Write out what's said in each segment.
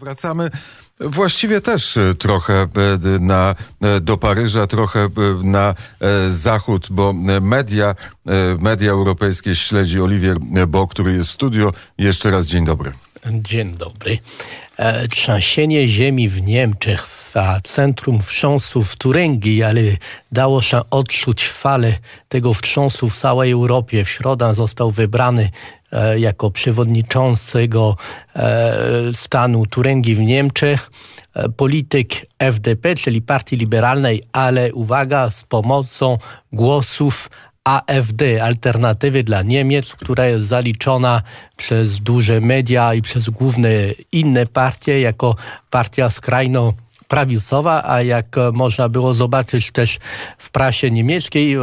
Wracamy właściwie też e, trochę e, na, e, do Paryża, trochę na zachód, bo media, media europejskie śledzi Olivier Bo, który jest w studio. Jeszcze raz dzień dobry. Dzień dobry. Trzęsienie ziemi w Niemczech a centrum wstrząsu w Turengii, ale dało się odczuć falę tego wstrząsu w całej Europie. W środę został wybrany e, jako przewodniczącego e, stanu Turengii w Niemczech e, polityk FDP, czyli Partii Liberalnej, ale uwaga, z pomocą głosów AFD, Alternatywy dla Niemiec, która jest zaliczona przez duże media i przez główne inne partie jako partia skrajno prawicowa, a jak e, można było zobaczyć też w prasie niemieckiej, e,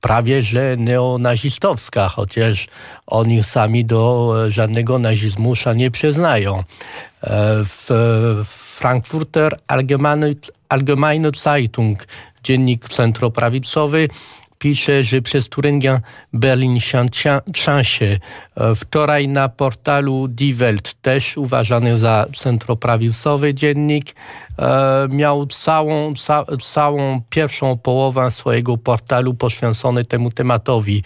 prawie że neonazistowska, chociaż oni sami do e, żadnego nazizmu nie przyznają. W Frankfurter Allgemeine, Allgemeine Zeitung, dziennik centroprawicowy, pisze, że przez Turingię Berlin się trzęsie. Wczoraj na portalu Die Welt, też uważany za centroprawicowy dziennik, e, miał całą, całą pierwszą połowę swojego portalu poświęcony temu tematowi.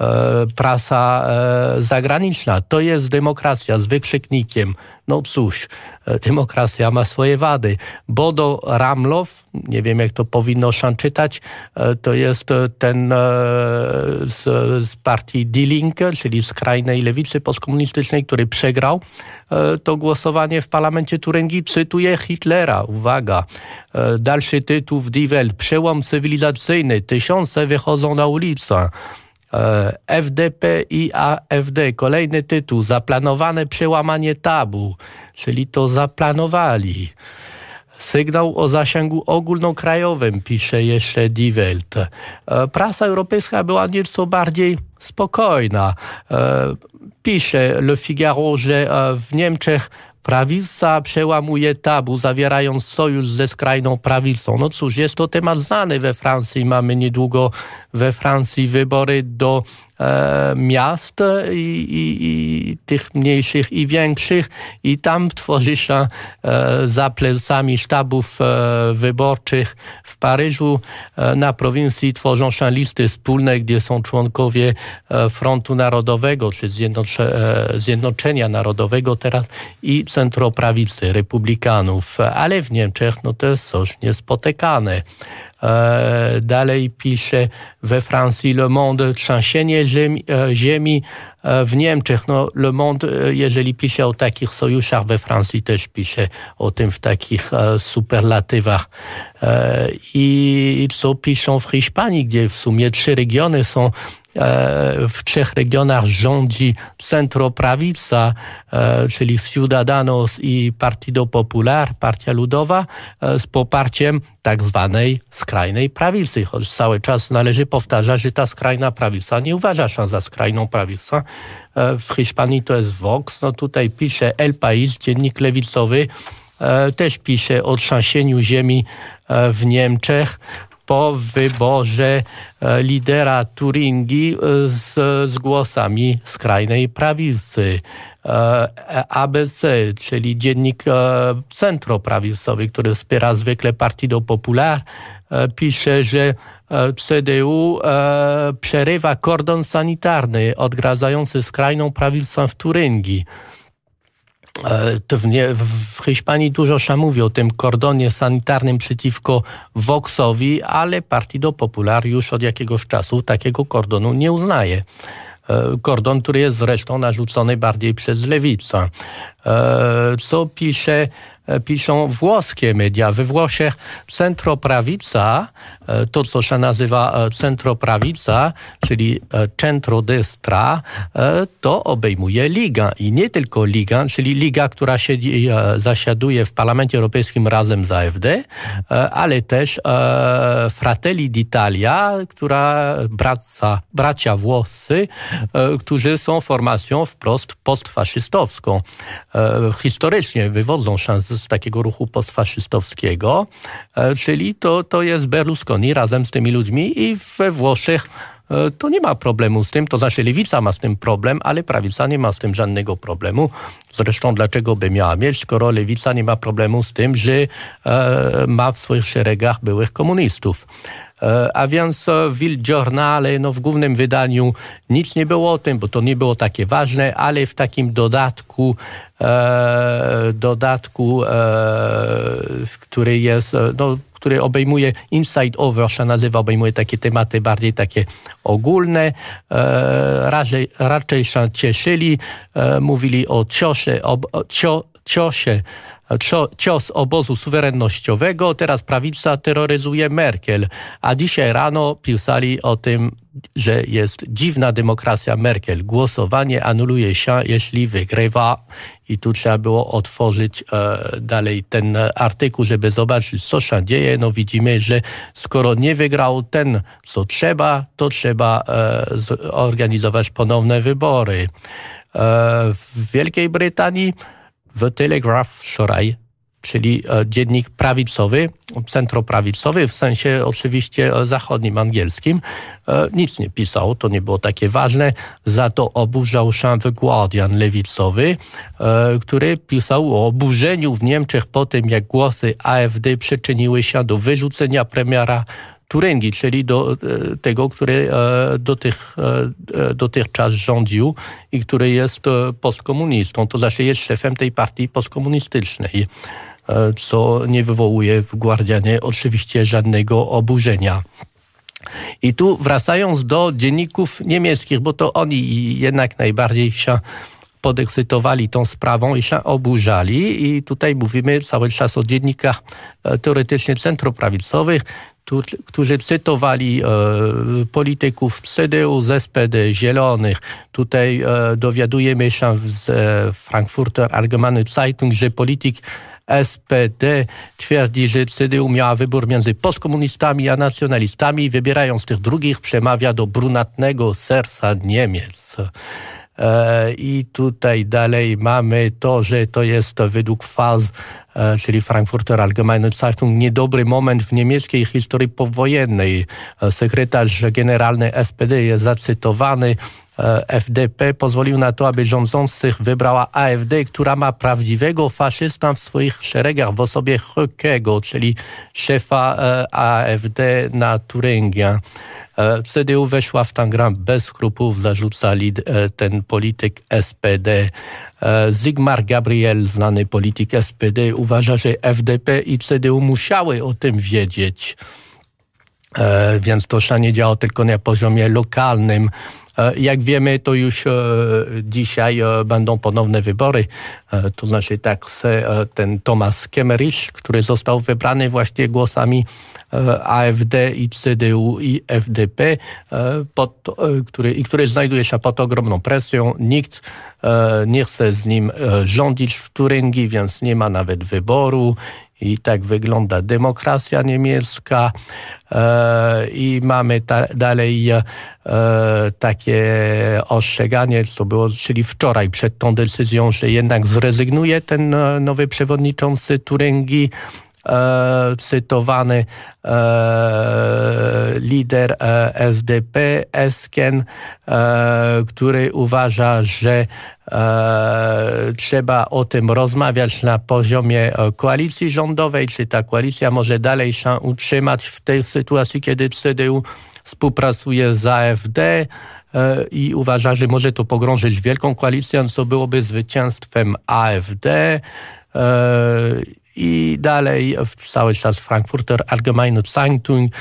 E, prasa e, zagraniczna. To jest demokracja z wykrzyknikiem. No cóż, e, demokracja ma swoje wady. Bodo Ramlow, nie wiem jak to powinno czytać to jest ten z, z partii D-Link, czyli skrajnej lewicy postkomunistycznej, który przegrał to głosowanie w parlamencie Turengii. Cytuję Hitlera, uwaga. Dalszy tytuł w Die Welt, przełom cywilizacyjny, tysiące wychodzą na ulicę. E, FDP i AFD. Kolejny tytuł: Zaplanowane przełamanie tabu, czyli to zaplanowali. Sygnał o zasięgu ogólnokrajowym, pisze jeszcze Die Welt. E, prasa europejska była nieco bardziej spokojna. E, pisze Le Figaro, że w Niemczech Prawica przełamuje tabu, zawierając sojusz ze skrajną prawicą. No cóż, jest to temat znany we Francji. Mamy niedługo we Francji wybory do E, miast i, i, i, tych mniejszych i większych i tam tworzy się e, za plecami sztabów e, wyborczych w Paryżu na prowincji tworzą się listy wspólne, gdzie są członkowie Frontu Narodowego czy Zjednoczenia Narodowego teraz i centroprawicy, republikanów, ale w Niemczech no to jest coś niespotykane. E, dalej pisze we Francji Le Monde trzęsienie ziemi, e, ziemi e, w Niemczech. No, Le Monde, jeżeli pisze o takich sojuszach, we Francji też pisze o tym w takich superlatywach. I co piszą w Hiszpanii, gdzie w sumie trzy regiony są E, w trzech regionach rządzi centroprawica, e, czyli Ciudadanos i Partido Popular, Partia Ludowa, e, z poparciem tak zwanej skrajnej prawicy. Choć cały czas należy powtarzać, że ta skrajna prawica nie uważa się za skrajną prawicę. W Hiszpanii to jest Vox. No tutaj pisze El País, dziennik lewicowy, też pisze o trzęsieniu ziemi w Niemczech po wyborze e, lidera Turingii e, z, z głosami skrajnej prawicy. E, ABC, czyli dziennik centroprawicowy, który wspiera zwykle Partido Popular, pisze, że CDU przerywa kordon sanitarny odgradzający skrajną prawicę w Turyngii. E, w Hiszpanii dużo szamówi o tym kordonie sanitarnym przeciwko Voxowi, ale Partido Popular już od jakiegoś czasu takiego kordonu nie uznaje. E, kordon, który jest zresztą narzucony bardziej przez lewicę. E, co pisze E, piszą włoskie media. We Włoszech centroprawica, e, to co się nazywa e, centroprawica, czyli centrodestra, to obejmuje ligę i nie tylko ligę, czyli liga, która siedzi, zasiaduje w Parlamencie Europejskim razem z AfD, ale też Fratelli d'Italia, która braca, bracia włoscy, którzy są formacją wprost postfaszystowską. Historycznie wywodzą się z z takiego ruchu postfaszystowskiego, e, czyli to, to jest Berlusconi razem z tymi ludźmi i we Włoszech e, to nie ma problemu z tym, to znaczy lewica ma z tym problem, ale prawica nie ma z tym żadnego problemu. Zresztą dlaczego by miała mieć, skoro lewica nie ma problemu z tym, że e, ma w swoich szeregach byłych komunistów. E, a więc w Journale, no w głównym wydaniu nic nie było o tym, bo to nie było takie ważne, ale w takim dodatku, e, dodatku, e, który jest, e, no, który obejmuje Inside Over, się nazywa, obejmuje takie tematy bardziej takie ogólne. E, raczej, raczej się cieszyli, e, mówili o ciosie, o, o cio, ciosie cios obozu suwerennościowego, teraz prawica terroryzuje Merkel, a dzisiaj rano pisali o tym, że jest dziwna demokracja Merkel. Głosowanie anuluje się, jeśli wygrywa. I tu trzeba było otworzyć e, dalej ten artykuł, żeby zobaczyć, co się dzieje. No widzimy, że skoro nie wygrał ten, co trzeba, to trzeba e, zorganizować ponowne wybory. E, w Wielkiej Brytanii The Telegraph Shoraj, czyli e, dziennik prawicowy, centroprawicowy, w sensie oczywiście e, zachodnim angielskim. E, nic nie pisał, to nie było takie ważne. Za to oburzał się The Guardian lewicowy, który pisał o oburzeniu w Niemczech po tym, jak głosy AfD przyczyniły się do wyrzucenia premiera Turengi, czyli do e, tego, który e, e, dotychczas rządził i który jest postkomunistą, to znaczy jest szefem tej partii postkomunistycznej, co nie wywołuje w Guardianie oczywiście żadnego oburzenia. I tu wracając do dzienników niemieckich, bo to oni jednak najbardziej się podekscytowali tą sprawą i się oburzali. I tutaj mówimy cały czas o dziennikach teoretycznie centroprawicowych, którzy cytowali e, polityków CDU, z SPD, Zielonych. Tutaj e, dowiadujemy się z e, Frankfurter Allgemeine Zeitung, że polityk SPD twierdzi, że CDU miała wybór między postkomunistami a nacjonalistami. Wybierając tych drugich, przemawia do brunatnego serca Niemiec. E, I tutaj dalej mamy to, że to jest według faz, e, czyli Frankfurter Allgemeine Zeitung, niedobry moment w niemieckiej historii powojennej. E, sekretarz generalny SPD jest zacytowany. FDP pozwolił na to, aby rządzących wybrała AfD, która ma prawdziwego faszysta w swoich szeregach, w osobie Höckego, czyli szefa AfD na Turingia. E, CDU weszła w ten grę bez skrupułów, zarzucali e, ten polityk SPD. E, Zygmar Gabriel, znany polityk SPD, uważa, że FDP i CDU musiały o tym wiedzieć. Więc to nie działo tylko na poziomie lokalnym. E, jak wiemy, to już e, dzisiaj e, będą ponowne wybory. To znaczy tak ten Thomas Kemmerich, który został wybrany właśnie głosami AFD i CDU i FDP, pod, który, i który znajduje się pod ogromną presją. Nikt nie chce z nim rządzić w Turyngii, więc nie ma nawet wyboru i tak wygląda demokracja niemiecka e, i mamy ta, dalej e, takie ostrzeganie, co było, czyli wczoraj przed tą decyzją, że jednak zrezygnuje ten e, nowy przewodniczący Turengi e, cytowany e, lider e, SDP Esken, e, który uważa, że e, trzeba o tym rozmawiać na poziomie koalicji rządowej, czy ta koalicja może dalej się utrzymać w tej sytuacji, kiedy CDU współpracuje z AFD. E, i uważa, że może to pogrążyć wielką koalicję, co byłoby zwycięstwem AfD e, i dalej cały czas Frankfurter Allgemeine Zeitung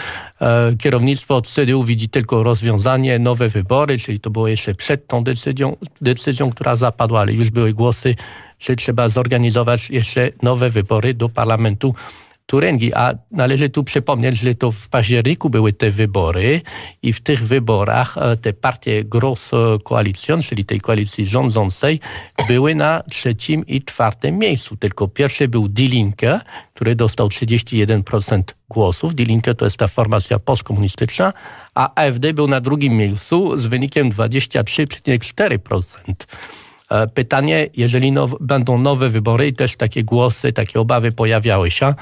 e, kierownictwo CDU widzi tylko rozwiązanie, nowe wybory, czyli to było jeszcze przed tą decyzją, decyzją która zapadła, ale już były głosy, że trzeba zorganizować jeszcze nowe wybory do parlamentu Turengi. A należy tu przypomnieć, że to w październiku były te wybory i w tych wyborach e, te partie Gross Koalicjon, czyli tej koalicji rządzącej, były na trzecim i czwartym miejscu. Tylko pierwszy był Die Linke, który dostał 31% głosów. Die Linke to jest ta formacja postkomunistyczna, a AfD był na drugim miejscu z wynikiem 23,4%. E, pytanie, jeżeli now, będą nowe wybory i też takie głosy, takie obawy pojawiały się,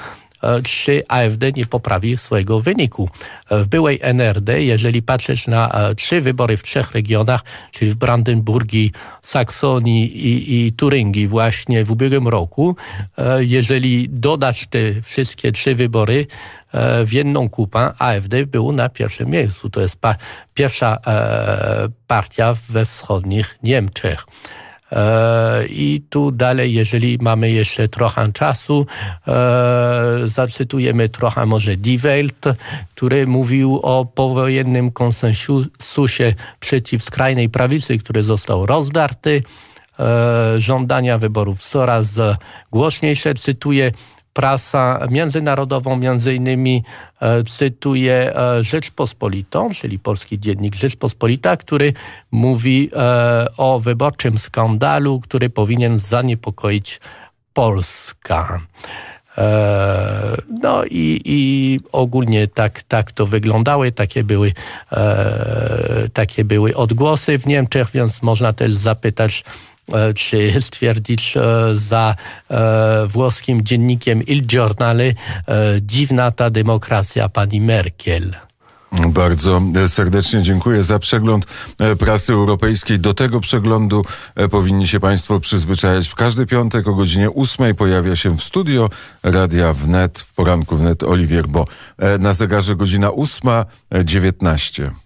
czy e, AfD nie poprawi swojego wyniku. E, w byłej NRD, jeżeli patrzeć na e, trzy wybory w trzech regionach, czyli w Brandenburgii, Saksonii i, i Turyngii właśnie w ubiegłym roku, jeżeli dodać te wszystkie trzy wybory, w jedną kupę AfD był na pierwszym miejscu. To jest pa pierwsza e, partia we wschodnich Niemczech. E, I tu dalej, jeżeli mamy jeszcze trochę czasu, e, zacytujemy trochę może Die Welt, który mówił o powojennym konsensusie przeciw skrajnej prawicy, który został rozdarty e, żądania wyborów coraz głośniejsze. Cytuję, prasa międzynarodową, między innymi e, cytuję e, Rzeczpospolitą, czyli polski dziennik Rzeczpospolita, który mówi e, o wyborczym skandalu, który powinien zaniepokoić Polska. No i, i ogólnie tak, tak to wyglądały, takie były, takie były odgłosy w Niemczech, więc można też zapytać, czy e, stwierdzić e, za e, włoskim dziennikiem Il Giornale dziwna ta demokracja pani Merkel. Bardzo serdecznie dziękuję za przegląd prasy europejskiej. Do tego przeglądu powinni się Państwo przyzwyczajać. W każdy piątek o godzinie ósmej pojawia się w studio Radia Wnet, w poranku Wnet Oliwier Bo. Na zegarze godzina ósma dziewiętnaście.